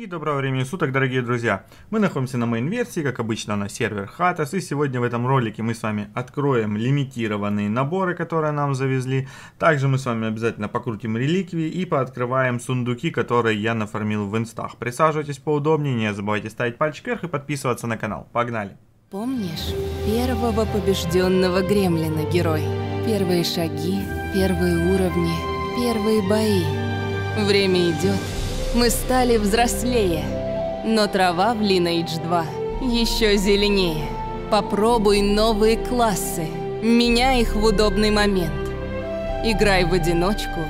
И доброго времени суток, дорогие друзья! Мы находимся на моей версии как обычно, на сервер Хатас, и сегодня в этом ролике мы с вами откроем лимитированные наборы, которые нам завезли. Также мы с вами обязательно покрутим реликвии и пооткрываем сундуки, которые я нафармил в инстах. Присаживайтесь поудобнее, не забывайте ставить пальчик вверх и подписываться на канал. Погнали! Помнишь первого побежденного гремлина, герой? Первые шаги, первые уровни, первые бои. Время идет, мы стали взрослее, но трава в Lineage 2 еще зеленее. Попробуй новые классы, меняй их в удобный момент. Играй в одиночку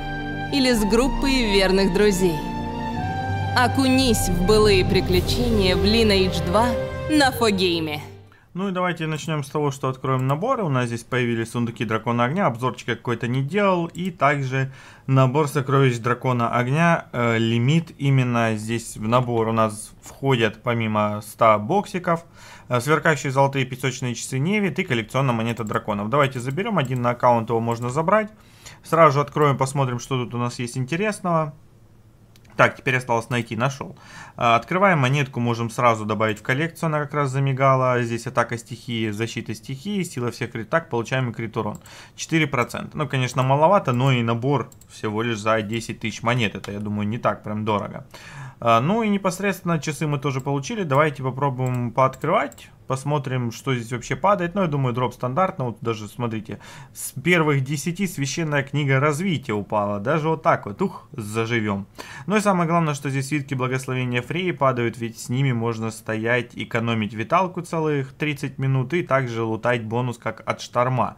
или с группой верных друзей. Окунись в былые приключения в Lineage 2 на Фогейме. Ну и давайте начнем с того, что откроем наборы. У нас здесь появились сундуки дракона огня, обзорчик какой-то не делал. И также набор сокровищ дракона огня, э, лимит именно здесь в набор у нас входят помимо 100 боксиков, э, сверкающие золотые песочные часы Невит и коллекционная монета драконов. Давайте заберем, один на аккаунт его можно забрать. Сразу же откроем, посмотрим, что тут у нас есть интересного. Так, теперь осталось найти, нашел. А, открываем монетку, можем сразу добавить в коллекцию, она как раз замигала. Здесь атака стихии, защита стихии, сила всех крит. Так, получаем и крит урон. 4%. Ну, конечно, маловато, но и набор всего лишь за 10 тысяч монет. Это, я думаю, не так прям дорого. А, ну и непосредственно часы мы тоже получили. Давайте попробуем пооткрывать. Посмотрим, что здесь вообще падает. Но ну, я думаю, дроп стандартно. Вот даже, смотрите, с первых 10 священная книга развития упала. Даже вот так вот. Ух, заживем. Ну и самое главное, что здесь свитки благословения Фреи падают, ведь с ними можно стоять, экономить виталку целых 30 минут и также лутать бонус как от шторма.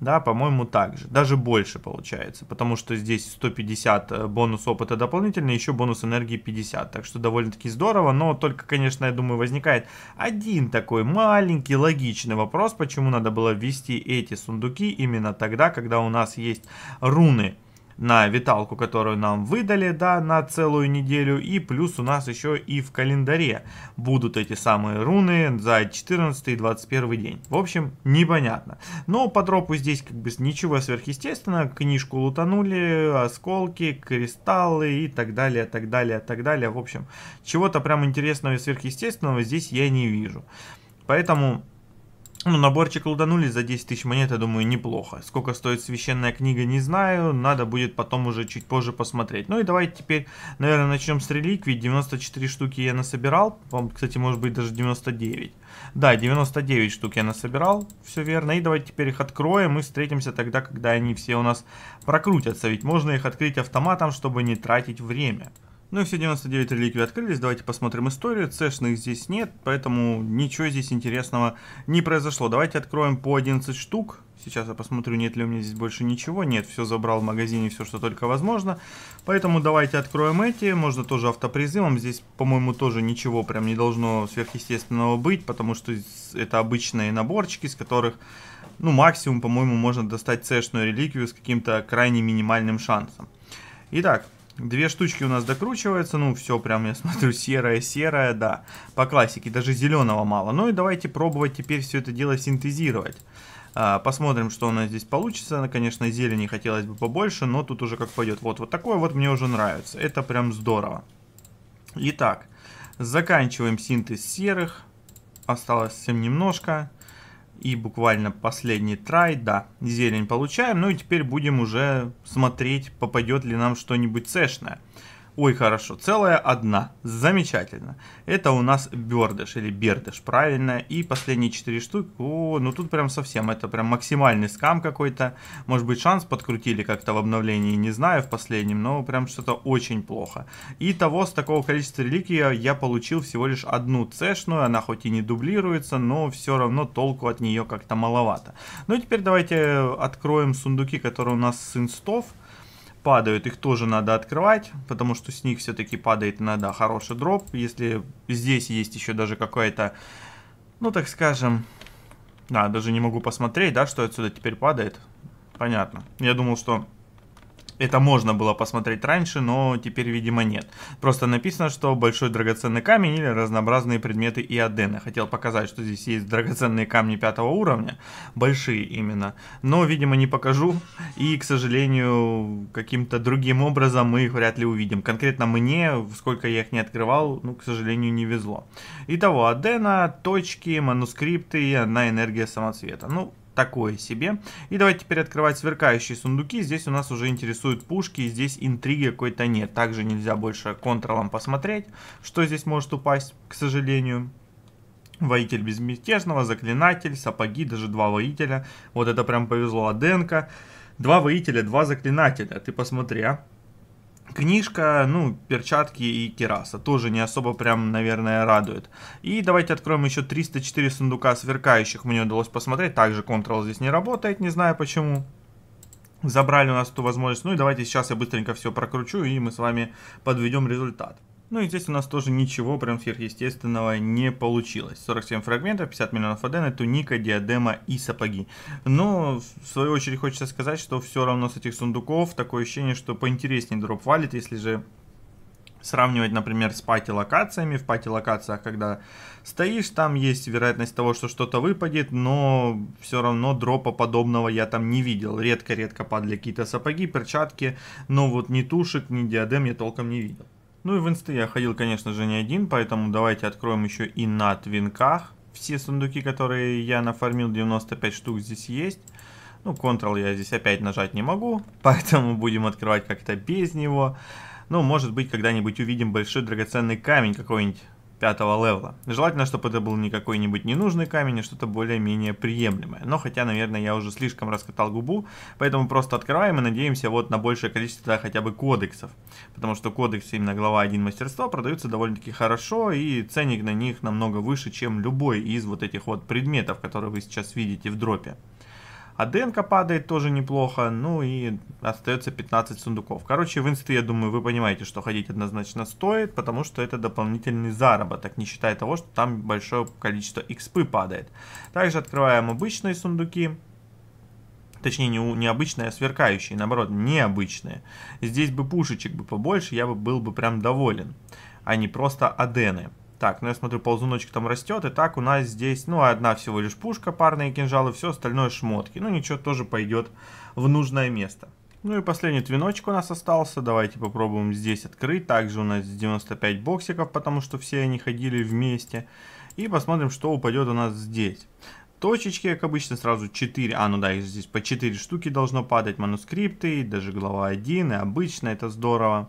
Да, по-моему, так же. Даже больше получается, потому что здесь 150 э, бонус опыта дополнительно, еще бонус энергии 50. Так что довольно-таки здорово, но только, конечно, я думаю, возникает один такой маленький логичный вопрос, почему надо было ввести эти сундуки именно тогда, когда у нас есть руны на виталку, которую нам выдали, да, на целую неделю. И плюс у нас еще и в календаре будут эти самые руны за 14 и 21 день. В общем, непонятно. Но по тропу здесь как бы ничего сверхъестественного. Книжку лутанули, осколки, кристаллы и так далее, так далее, так далее. В общем, чего-то прям интересного и сверхъестественного здесь я не вижу. Поэтому ну, наборчик луданули за 10 тысяч монет, я думаю, неплохо. Сколько стоит священная книга, не знаю. Надо будет потом уже чуть позже посмотреть. Ну и давайте теперь, наверное, начнем с реликвий. 94 штуки я насобирал. Вам, кстати, может быть даже 99. Да, 99 штук я насобирал. Все верно. И давайте теперь их откроем и встретимся тогда, когда они все у нас прокрутятся. Ведь можно их открыть автоматом, чтобы не тратить время. Ну и все 99 реликвий открылись, давайте посмотрим историю, цешных здесь нет, поэтому ничего здесь интересного не произошло. Давайте откроем по 11 штук, сейчас я посмотрю, нет ли у меня здесь больше ничего, нет, все забрал в магазине, все что только возможно. Поэтому давайте откроем эти, можно тоже автопризывом, здесь по-моему тоже ничего прям не должно сверхъестественного быть, потому что это обычные наборчики, с которых ну максимум по-моему можно достать цешную реликвию с каким-то крайне минимальным шансом. Итак, Две штучки у нас докручиваются, ну все, прям я смотрю, серая-серая, да, по классике, даже зеленого мало. Ну и давайте пробовать теперь все это дело синтезировать. А, посмотрим, что у нас здесь получится. Конечно, зелени хотелось бы побольше, но тут уже как пойдет. Вот, вот такое вот мне уже нравится. Это прям здорово. Итак, заканчиваем синтез серых. Осталось совсем немножко. И буквально последний трай, да, зелень получаем. Ну и теперь будем уже смотреть, попадет ли нам что-нибудь сэшное. Ой, хорошо, целая одна. Замечательно. Это у нас бердыш или бердыш, правильно. И последние 4 штуки. О, ну тут прям совсем, это прям максимальный скам какой-то. Может быть шанс подкрутили как-то в обновлении, не знаю, в последнем, но прям что-то очень плохо. И того с такого количества реликвий я получил всего лишь одну цешную. Она хоть и не дублируется, но все равно толку от нее как-то маловато. Ну и теперь давайте откроем сундуки, которые у нас с инстов падают, их тоже надо открывать, потому что с них все-таки падает иногда хороший дроп. Если здесь есть еще даже какая-то, ну так скажем, да, даже не могу посмотреть, да, что отсюда теперь падает. Понятно. Я думал, что это можно было посмотреть раньше, но теперь, видимо, нет. Просто написано, что большой драгоценный камень или разнообразные предметы и Иодена. Хотел показать, что здесь есть драгоценные камни пятого уровня, большие именно, но, видимо, не покажу. И, к сожалению, каким-то другим образом мы их вряд ли увидим. Конкретно мне, сколько я их не открывал, ну, к сожалению, не везло. Итого, Адена, точки, манускрипты и одна энергия самоцвета. Ну, такое себе. И давайте теперь открывать сверкающие сундуки. Здесь у нас уже интересуют пушки, и здесь интриги какой-то нет. Также нельзя больше контролом посмотреть, что здесь может упасть, к сожалению. Воитель безмятежного, заклинатель, сапоги, даже два воителя. Вот это прям повезло Аденка Два воителя, два заклинателя. Ты посмотри, а. Книжка, ну, перчатки и кераса. Тоже не особо прям, наверное, радует. И давайте откроем еще 304 сундука сверкающих. Мне удалось посмотреть. Также Ctrl здесь не работает, не знаю почему. Забрали у нас эту возможность. Ну и давайте сейчас я быстренько все прокручу, и мы с вами подведем результат. Ну и здесь у нас тоже ничего прям сверхъестественного не получилось. 47 фрагментов, 50 миллионов адены, туника, диадема и сапоги. Но в свою очередь хочется сказать, что все равно с этих сундуков такое ощущение, что поинтереснее дроп валит, если же сравнивать, например, с пати-локациями. В пати-локациях, когда стоишь, там есть вероятность того, что что-то выпадет, но все равно дропа подобного я там не видел. Редко-редко падали какие-то сапоги, перчатки, но вот ни тушек, ни диадем я толком не видел. Ну и в инсты я ходил, конечно же, не один, поэтому давайте откроем еще и на твинках. Все сундуки, которые я нафармил, 95 штук здесь есть. Ну, Ctrl я здесь опять нажать не могу, поэтому будем открывать как-то без него. Ну, может быть, когда-нибудь увидим большой драгоценный камень какой-нибудь пятого левла Желательно, чтобы это был не какой-нибудь ненужный камень, а что-то более-менее приемлемое. Но хотя, наверное, я уже слишком раскатал губу, поэтому просто открываем и надеемся вот на большее количество хотя бы кодексов. Потому что кодексы, именно глава 1 мастерства, продаются довольно-таки хорошо, и ценник на них намного выше, чем любой из вот этих вот предметов, которые вы сейчас видите в дропе. А ДНК падает тоже неплохо, ну и остается 15 сундуков. Короче, в инсты, я думаю, вы понимаете, что ходить однозначно стоит, потому что это дополнительный заработок, не считая того, что там большое количество экспы падает. Также открываем обычные сундуки, точнее не, не обычные, а сверкающие, наоборот, необычные. Здесь бы пушечек бы побольше, я бы был бы прям доволен, а не просто адены. Так, ну я смотрю, ползуночка там растет. И так у нас здесь, ну, одна всего лишь пушка, парные кинжалы, все остальное шмотки. Ну, ничего, тоже пойдет в нужное место. Ну и последний твиночек у нас остался. Давайте попробуем здесь открыть. Также у нас 95 боксиков, потому что все они ходили вместе. И посмотрим, что упадет у нас здесь. Точечки, как обычно, сразу 4. А, ну да, их здесь по 4 штуки должно падать. Манускрипты, даже глава 1, и обычно это здорово.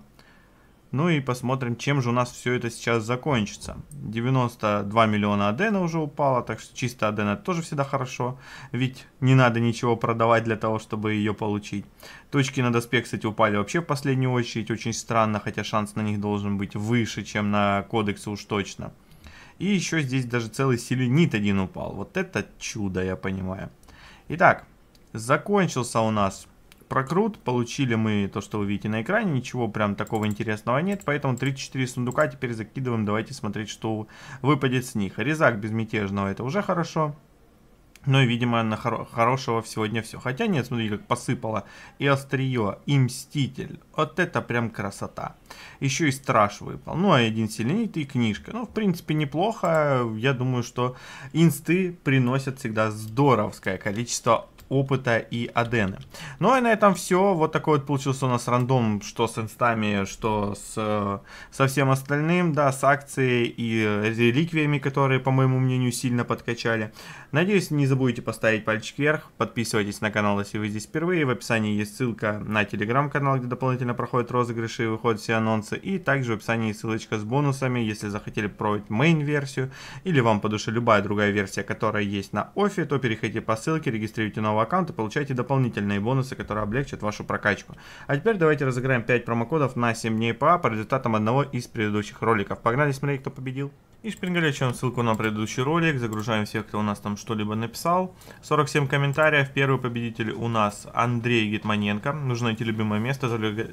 Ну и посмотрим, чем же у нас все это сейчас закончится. 92 миллиона адена уже упало, так что чисто адена тоже всегда хорошо. Ведь не надо ничего продавать для того, чтобы ее получить. Точки на доске, кстати, упали вообще в последнюю очередь. Очень странно, хотя шанс на них должен быть выше, чем на кодексе уж точно. И еще здесь даже целый селенит один упал. Вот это чудо, я понимаю. Итак, закончился у нас прокрут. Получили мы то, что вы видите на экране. Ничего прям такого интересного нет. Поэтому 34 сундука теперь закидываем. Давайте смотреть, что выпадет с них. Резак безмятежного, это уже хорошо. Ну и, видимо, на хоро хорошего сегодня все. Хотя нет, смотрите, как посыпало. И Острие, и Мститель. Вот это прям красота. Еще и Страж выпал. Ну, а один сильнее, и книжка. Ну, в принципе, неплохо. Я думаю, что инсты приносят всегда здоровское количество опыта и адены. Ну и а на этом все. Вот такой вот получился у нас рандом, что с инстами, что с, э, со всем остальным, да, с акцией и реликвиями, которые, по моему мнению, сильно подкачали. Надеюсь, не забудете поставить пальчик вверх, подписывайтесь на канал, если вы здесь впервые. В описании есть ссылка на телеграм-канал, где дополнительно проходят розыгрыши и выходят все анонсы. И также в описании ссылочка с бонусами, если захотели пробовать мейн-версию или вам по душе любая другая версия, которая есть на офе, то переходите по ссылке, регистрируйте новую данного аккаунта получаете дополнительные бонусы, которые облегчат вашу прокачку. А теперь давайте разыграем 5 промокодов на 7 дней ПА по результатам одного из предыдущих роликов. Погнали смотреть, кто победил. И шпингалечем ссылку на предыдущий ролик, загружаем всех, кто у нас там что-либо написал. 47 комментариев, первый победитель у нас Андрей Гетманенко. Нужно найти любимое место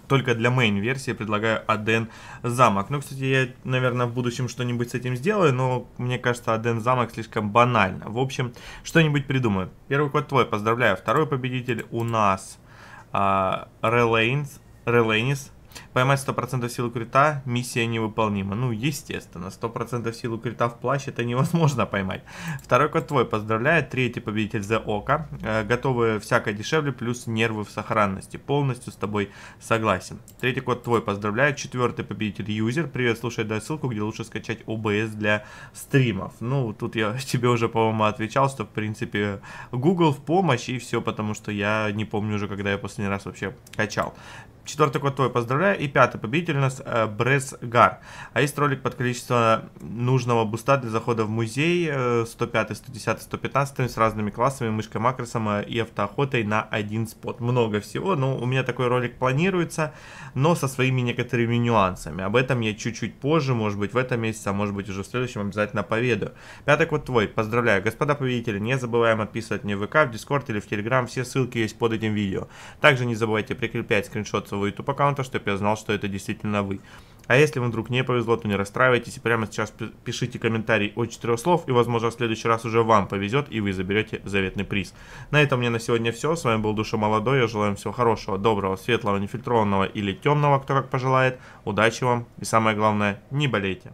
только для мейн-версии, предлагаю Аден Замок. Ну, кстати, я, наверное, в будущем что-нибудь с этим сделаю, но мне кажется, Аден Замок слишком банально. В общем, что-нибудь придумаю. Первый код твой, поздравляю. Второй победитель у нас а, Релейнс. Релейнис Поймать 100% силу крита, миссия невыполнима. Ну, естественно, 100% силу крита в плащ это невозможно поймать. Второй код твой, поздравляю третий победитель за Ока. Э, готовы всякое дешевле, плюс нервы в сохранности. Полностью с тобой согласен. Третий код твой, поздравляю четвертый победитель Юзер. Привет, слушай, дай ссылку, где лучше скачать OBS для стримов. Ну, тут я тебе уже, по-моему, отвечал, что, в принципе, Google в помощь и все, потому что я не помню уже, когда я последний раз вообще качал. Четвертый код твой, поздравляю. И пятый победитель у нас э, Бресгар. А есть ролик под количество нужного буста для захода в музей. Э, 105, 110, 115 с разными классами, мышкой макросом э, и автоохотой на один спот. Много всего, но ну, у меня такой ролик планируется, но со своими некоторыми нюансами. Об этом я чуть-чуть позже, может быть в этом месяце, а может быть уже в следующем обязательно поведу. Пятый код твой, поздравляю. Господа победители, не забываем отписывать мне в ВК, в Дискорд или в Телеграм. Все ссылки есть под этим видео. Также не забывайте прикреплять скриншот свой YouTube аккаунта, чтобы я знал, что это действительно вы. А если вам вдруг не повезло, то не расстраивайтесь и прямо сейчас пишите комментарий от четырех слов, и возможно в следующий раз уже вам повезет, и вы заберете заветный приз. На этом у меня на сегодня все. С вами был Душа Молодой. Я желаю вам всего хорошего, доброго, светлого, нефильтрованного или темного, кто как пожелает. Удачи вам и самое главное, не болейте.